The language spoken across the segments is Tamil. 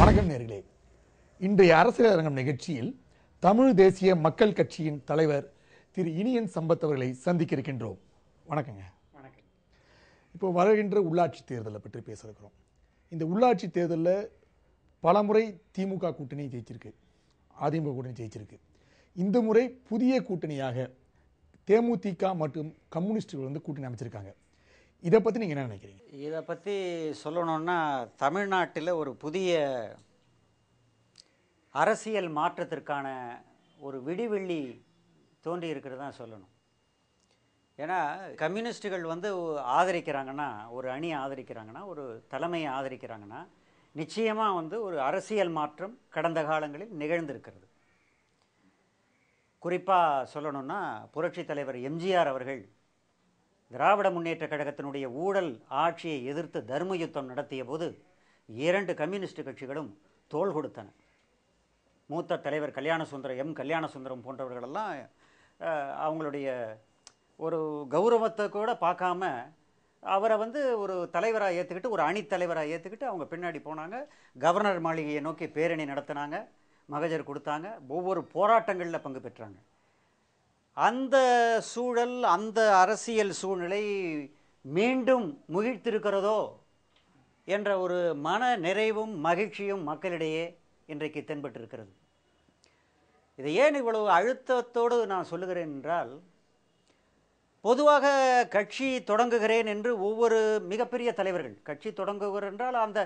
வணக்கம் நேர்களே இன்றைய அரசியல் அரங்கம் நிகழ்ச்சியில் தமிழ் தேசிய மக்கள் கட்சியின் தலைவர் திரு இனியன் சம்பத் அவர்களை சந்திக்க இருக்கின்றோம் வணக்கங்க வணக்கம் இப்போ வருகின்ற உள்ளாட்சி தேர்தலை பற்றி பேசியிருக்கிறோம் இந்த உள்ளாட்சி தேர்தலில் பலமுறை திமுக கூட்டணி ஜெயிச்சிருக்கு அதிமுக கூட்டணி ஜெயிச்சிருக்கு இந்த முறை புதிய கூட்டணியாக தேமுதிக மற்றும் கம்யூனிஸ்டுகள் வந்து கூட்டணி அமைச்சிருக்காங்க இதை பற்றி நீங்கள் என்ன நினைக்கிறீங்க இதை பற்றி சொல்லணுன்னா தமிழ்நாட்டில் ஒரு புதிய அரசியல் மாற்றத்திற்கான ஒரு விடிவெள்ளி தோன்றி இருக்கிறதா சொல்லணும் ஏன்னா கம்யூனிஸ்டுகள் வந்து ஆதரிக்கிறாங்கன்னா ஒரு அணியை ஆதரிக்கிறாங்கன்னா ஒரு தலைமையை ஆதரிக்கிறாங்கன்னா நிச்சயமாக வந்து ஒரு அரசியல் மாற்றம் கடந்த காலங்களில் நிகழ்ந்திருக்கிறது குறிப்பாக சொல்லணும்னா புரட்சி தலைவர் எம்ஜிஆர் அவர்கள் திராவிட முன்னேற்ற கழகத்தினுடைய ஊழல் ஆட்சியை எதிர்த்து தர்ம யுத்தம் நடத்திய போது இரண்டு கம்யூனிஸ்ட் கட்சிகளும் தோல் கொடுத்தன மூத்த தலைவர் கல்யாணசுந்தரம் எம் கல்யாணசுந்தரம் போன்றவர்களெல்லாம் அவங்களுடைய ஒரு கௌரவத்தை கூட பார்க்காம அவரை வந்து ஒரு தலைவராக ஏற்றுக்கிட்டு ஒரு அணித்தலைவராக ஏற்றுக்கிட்டு அவங்க பின்னாடி போனாங்க கவர்னர் மாளிகையை நோக்கி பேரணி நடத்தினாங்க மகஜர் கொடுத்தாங்க ஒவ்வொரு போராட்டங்களில் பங்கு பெற்றாங்க அந்த சூழல் அந்த அரசியல் சூழ்நிலை மீண்டும் முகிழ்த்திருக்கிறதோ என்ற ஒரு மன நிறைவும் மகிழ்ச்சியும் மக்களிடையே இன்றைக்கு தென்பட்டிருக்கிறது இதை ஏன் இவ்வளவு அழுத்தத்தோடு நான் சொல்லுகிறேன் என்றால் பொதுவாக கட்சி தொடங்குகிறேன் என்று ஒவ்வொரு மிகப்பெரிய தலைவர்கள் கட்சி தொடங்குகிறேன் என்றால் அந்த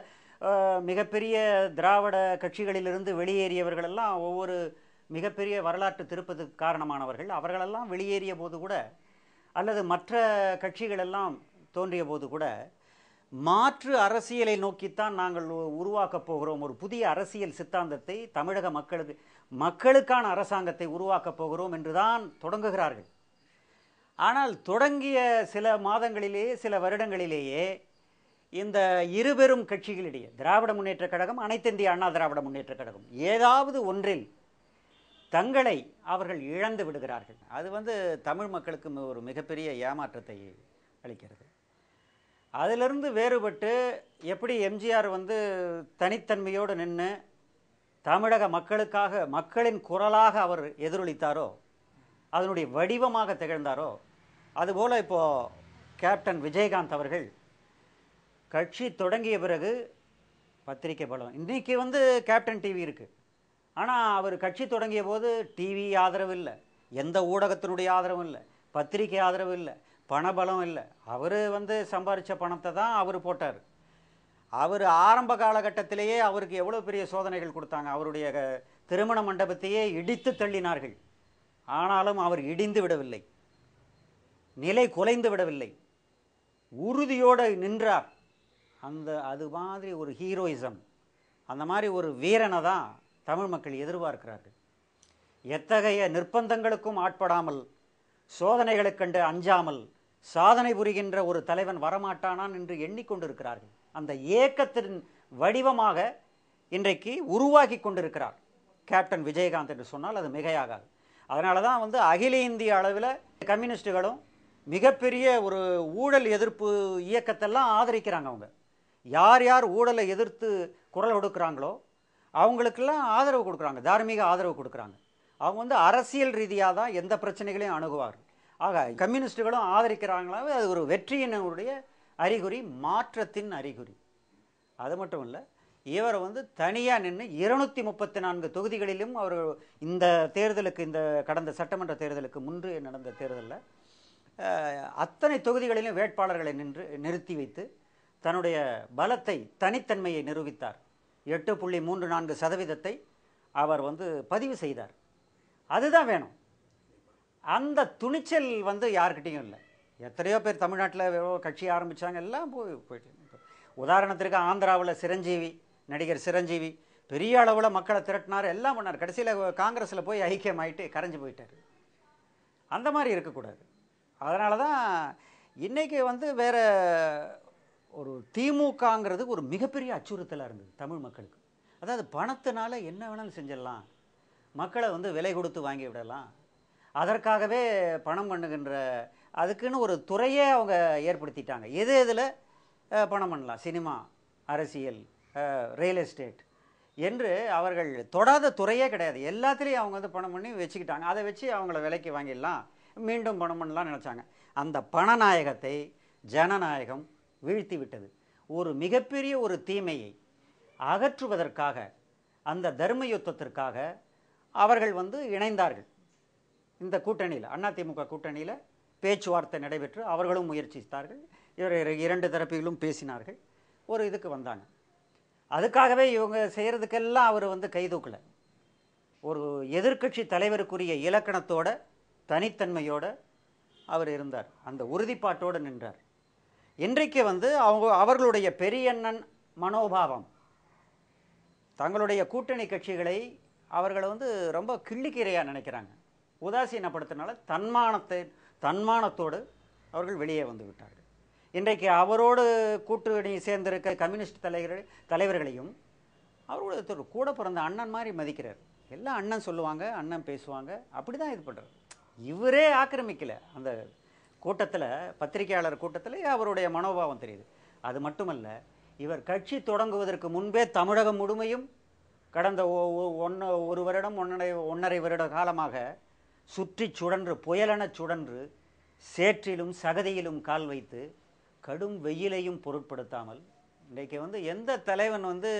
மிகப்பெரிய திராவிட கட்சிகளிலிருந்து வெளியேறியவர்களெல்லாம் ஒவ்வொரு மிகப்பெரிய வரலாற்று திருப்பதுக்கு காரணமானவர்கள் அவர்களெல்லாம் வெளியேறிய போது கூட அல்லது மற்ற கட்சிகளெல்லாம் தோன்றிய போது கூட மாற்று அரசியலை நோக்கித்தான் நாங்கள் உருவாக்கப் போகிறோம் ஒரு புதிய அரசியல் சித்தாந்தத்தை தமிழக மக்களுக்கு மக்களுக்கான அரசாங்கத்தை உருவாக்கப் போகிறோம் என்றுதான் தொடங்குகிறார்கள் ஆனால் தொடங்கிய சில மாதங்களிலேயே சில வருடங்களிலேயே இந்த இருபெரும் கட்சிகளிடையே திராவிட முன்னேற்றக் கழகம் அனைத்திந்திய அண்ணா திராவிட முன்னேற்றக் கழகம் ஏதாவது ஒன்றில் தங்களை அவர்கள் இழந்து விடுகிறார்கள் அது வந்து தமிழ் மக்களுக்கு ஒரு மிகப்பெரிய ஏமாற்றத்தை அளிக்கிறது அதிலிருந்து வேறுபட்டு எப்படி எம்ஜிஆர் வந்து தனித்தன்மையோடு நின்று தமிழக மக்களுக்காக மக்களின் குரலாக அவர் எதிரொலித்தாரோ அதனுடைய வடிவமாக திகழ்ந்தாரோ அதுபோல் இப்போது கேப்டன் விஜயகாந்த் அவர்கள் கட்சி தொடங்கிய பிறகு பத்திரிக்கை பலம் இன்றைக்கி வந்து கேப்டன் டிவி இருக்குது ஆனால் அவர் கட்சி தொடங்கிய போது டிவி ஆதரவு இல்லை எந்த ஊடகத்தினுடைய ஆதரவும் இல்லை பத்திரிக்கை ஆதரவு இல்லை பணபலம் இல்லை அவர் வந்து சம்பாரித்த பணத்தை தான் அவர் போட்டார் அவர் ஆரம்ப காலகட்டத்திலேயே அவருக்கு எவ்வளோ பெரிய சோதனைகள் கொடுத்தாங்க அவருடைய திருமண மண்டபத்தையே இடித்து தள்ளினார்கள் ஆனாலும் அவர் இடிந்து விடவில்லை நிலை குலைந்து விடவில்லை உறுதியோடு நின்றார் அந்த அது மாதிரி ஒரு ஹீரோயிசம் அந்த மாதிரி ஒரு வீரனை தான் தமிழ் மக்கள் எதிர்பார்க்கிறார்கள் எத்தகைய நிர்பந்தங்களுக்கும் ஆட்படாமல் சோதனைகளைக் கண்டு அஞ்சாமல் சாதனை புரிகின்ற ஒரு தலைவன் வரமாட்டானான் என்று எண்ணிக்கொண்டிருக்கிறார்கள் அந்த ஏக்கத்தின் வடிவமாக இன்றைக்கு உருவாகி கொண்டிருக்கிறார் கேப்டன் விஜயகாந்த் என்று சொன்னால் அது மிகையாகாது அதனால தான் வந்து அகில இந்திய அளவில் கம்யூனிஸ்டுகளும் மிகப்பெரிய ஒரு ஊழல் எதிர்ப்பு இயக்கத்தெல்லாம் ஆதரிக்கிறாங்க அவங்க யார் யார் ஊழலை எதிர்த்து குரல் கொடுக்குறாங்களோ அவங்களுக்கெல்லாம் ஆதரவு கொடுக்குறாங்க தார்மீக ஆதரவு கொடுக்குறாங்க அவங்க வந்து அரசியல் ரீதியாக தான் எந்த பிரச்சனைகளையும் அணுகுவார் ஆக கம்யூனிஸ்ட்டுகளும் ஆதரிக்கிறாங்களாவே அது ஒரு வெற்றியினுடைய அறிகுறி மாற்றத்தின் அறிகுறி அது மட்டும் இல்லை இவர் வந்து தனியாக நின்று இருநூற்றி முப்பத்தி நான்கு தொகுதிகளிலும் அவர் இந்த தேர்தலுக்கு இந்த கடந்த சட்டமன்ற தேர்தலுக்கு முன்று நடந்த தேர்தலில் அத்தனை தொகுதிகளிலும் வேட்பாளர்களை நின்று நிறுத்தி வைத்து தன்னுடைய பலத்தை தனித்தன்மையை நிரூபித்தார் எட்டு புள்ளி மூன்று நான்கு சதவீதத்தை அவர் வந்து பதிவு செய்தார் அதுதான் வேணும் அந்த துணிச்சல் வந்து யாருக்கிட்டையும் இல்லை எத்தனையோ பேர் தமிழ்நாட்டில் கட்சி ஆரம்பித்தாங்க எல்லாம் போய் போயிட்டு உதாரணத்திற்கு ஆந்திராவில் சிரஞ்சீவி நடிகர் சிரஞ்சீவி பெரிய அளவில் மக்களை திரட்டினார் எல்லாம் பண்ணார் கடைசியில் காங்கிரஸில் போய் ஐக்கியம் ஆகிட்டு கரைஞ்சி போயிட்டார் அந்த மாதிரி இருக்கக்கூடாது அதனால தான் இன்றைக்கி வந்து வேறு ஒரு திமுகங்கிறது ஒரு மிகப்பெரிய அச்சுறுத்தலாக இருந்தது தமிழ் மக்களுக்கு அதாவது பணத்தினால என்ன வேணாலும் செஞ்சிடலாம் மக்களை வந்து விலை கொடுத்து வாங்கி விடலாம் அதற்காகவே பணம் பண்ணுகின்ற அதுக்குன்னு ஒரு துறையே அவங்க ஏற்படுத்திட்டாங்க எது எதில் பணம் பண்ணலாம் சினிமா அரசியல் ரியல் எஸ்டேட் என்று அவர்கள் தொடாத துறையே கிடையாது எல்லாத்துலேயும் அவங்க வந்து பணம் பண்ணி வச்சுக்கிட்டாங்க அதை வச்சு அவங்கள விலைக்கு வாங்கிடலாம் மீண்டும் பணம் பண்ணலாம்னு நினச்சாங்க அந்த பணநாயகத்தை ஜனநாயகம் வீழ்த்தி விட்டது ஒரு மிகப்பெரிய ஒரு தீமையை அகற்றுவதற்காக அந்த தர்ம யுத்தத்திற்காக அவர்கள் வந்து இணைந்தார்கள் இந்த கூட்டணியில் அதிமுக கூட்டணியில் பேச்சுவார்த்தை நடைபெற்று அவர்களும் முயற்சித்தார்கள் இவர் இரண்டு தரப்பிலும் பேசினார்கள் ஒரு இதுக்கு வந்தாங்க அதுக்காகவே இவங்க செய்கிறதுக்கெல்லாம் அவர் வந்து கைதூக்கலை ஒரு எதிர்கட்சி தலைவருக்குரிய இலக்கணத்தோட தனித்தன்மையோடு அவர் இருந்தார் அந்த உறுதிப்பாட்டோடு நின்றார் இன்றைக்கு வந்து அவங்க அவர்களுடைய பெரியண்ணன் மனோபாவம் தங்களுடைய கூட்டணி கட்சிகளை அவர்களை வந்து ரொம்ப கிள்ளிக்கீரையாக நினைக்கிறாங்க உதாசீனப்படுத்தினால தன்மானத்தை தன்மானத்தோடு அவர்கள் வெளியே வந்து விட்டார்கள் இன்றைக்கு அவரோடு கூட்டணி சேர்ந்திருக்க கம்யூனிஸ்ட் தலைவர்கள் தலைவர்களையும் அவரோட கூட பிறந்த அண்ணன் மாதிரி மதிக்கிறார் எல்லாம் அண்ணன் சொல்லுவாங்க அண்ணன் பேசுவாங்க அப்படி தான் இது பண்ணுறாரு இவரே ஆக்கிரமிக்கலை அந்த கூட்டத்தில் பத்திரிகையாளர் கூட்டத்தில் அவருடைய மனோபாவம் தெரியுது அது மட்டுமல்ல இவர் கட்சி தொடங்குவதற்கு முன்பே தமிழகம் முழுமையும் கடந்த ஒன்று ஒரு வருடம் ஒன்றரை ஒன்றரை வருட காலமாக சுற்றி சுழன்று புயலென சுழன்று சேற்றிலும் சகதியிலும் கால் வைத்து கடும் வெயிலையும் பொருட்படுத்தாமல் இன்றைக்கு வந்து எந்த தலைவன் வந்து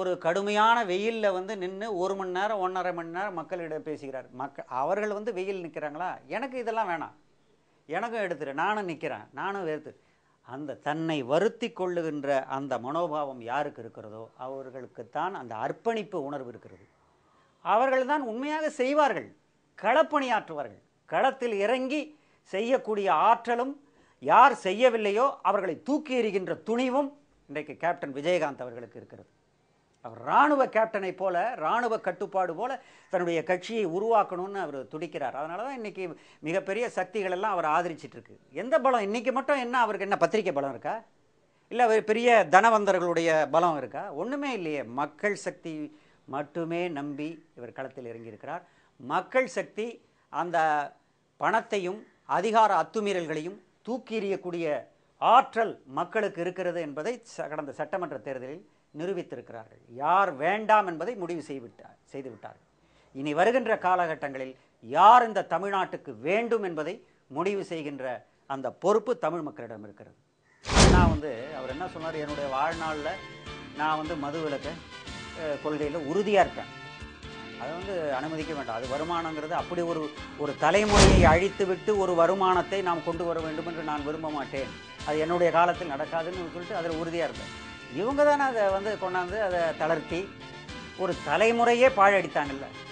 ஒரு கடுமையான வெயிலில் வந்து நின்று ஒரு மணி நேரம் ஒன்றரை மணி நேரம் மக்களிடம் பேசுகிறார் மக்கள் அவர்கள் வந்து வெயில் நிற்கிறாங்களா எனக்கு இதெல்லாம் வேணாம் எனக்கும் எடுத்துரு நானும் நிற்கிறேன் நானும் எடுத்து அந்த தன்னை வருத்தி கொள்ளுகின்ற அந்த மனோபாவம் யாருக்கு இருக்கிறதோ அவர்களுக்குத்தான் அந்த அர்ப்பணிப்பு உணர்வு இருக்கிறது அவர்கள் தான் உண்மையாக செய்வார்கள் களப்பணியாற்றுவார்கள் களத்தில் இறங்கி செய்யக்கூடிய ஆற்றலும் யார் செய்யவில்லையோ அவர்களை தூக்கி எறிகின்ற துணிவும் இன்றைக்கு கேப்டன் விஜயகாந்த் அவர்களுக்கு இருக்கிறது அவர் இராணுவ கேப்டனை போல இராணுவ கட்டுப்பாடு போல தன்னுடைய கட்சியை உருவாக்கணும்னு அவர் துடிக்கிறார் அதனால தான் இன்றைக்கி மிகப்பெரிய சக்திகள் எல்லாம் அவர் இருக்கு எந்த பலம் இன்றைக்கி மட்டும் என்ன அவருக்கு என்ன பத்திரிக்கை பலம் இருக்கா இல்லை அவர் பெரிய தனவந்தர்களுடைய பலம் இருக்கா ஒன்றுமே இல்லையே மக்கள் சக்தி மட்டுமே நம்பி இவர் களத்தில் இறங்கியிருக்கிறார் மக்கள் சக்தி அந்த பணத்தையும் அதிகார அத்துமீறல்களையும் தூக்கி எறியக்கூடிய ஆற்றல் மக்களுக்கு இருக்கிறது என்பதை கடந்த சட்டமன்ற தேர்தலில் நிரூபித்திருக்கிறார்கள் யார் வேண்டாம் என்பதை முடிவு செய்விட்டார் செய்துவிட்டார்கள் இனி வருகின்ற காலகட்டங்களில் யார் இந்த தமிழ்நாட்டுக்கு வேண்டும் என்பதை முடிவு செய்கின்ற அந்த பொறுப்பு தமிழ் மக்களிடம் இருக்கிறது நான் வந்து அவர் என்ன சொன்னார் என்னுடைய வாழ்நாளில் நான் வந்து மது விளக்க கொள்கையில் உறுதியாக இருக்கேன் அதை வந்து அனுமதிக்க வேண்டாம் அது வருமானங்கிறது அப்படி ஒரு ஒரு தலைமுறையை அழித்து விட்டு ஒரு வருமானத்தை நாம் கொண்டு வர வேண்டும் என்று நான் விரும்ப மாட்டேன் அது என்னுடைய காலத்தில் நடக்காதுன்னு சொல்லிட்டு அதில் உறுதியாக இருந்தேன் இவங்க தானே அதை வந்து கொண்டாந்து அதை தளர்த்தி ஒரு தலைமுறையே பாழடித்தாங்கல்ல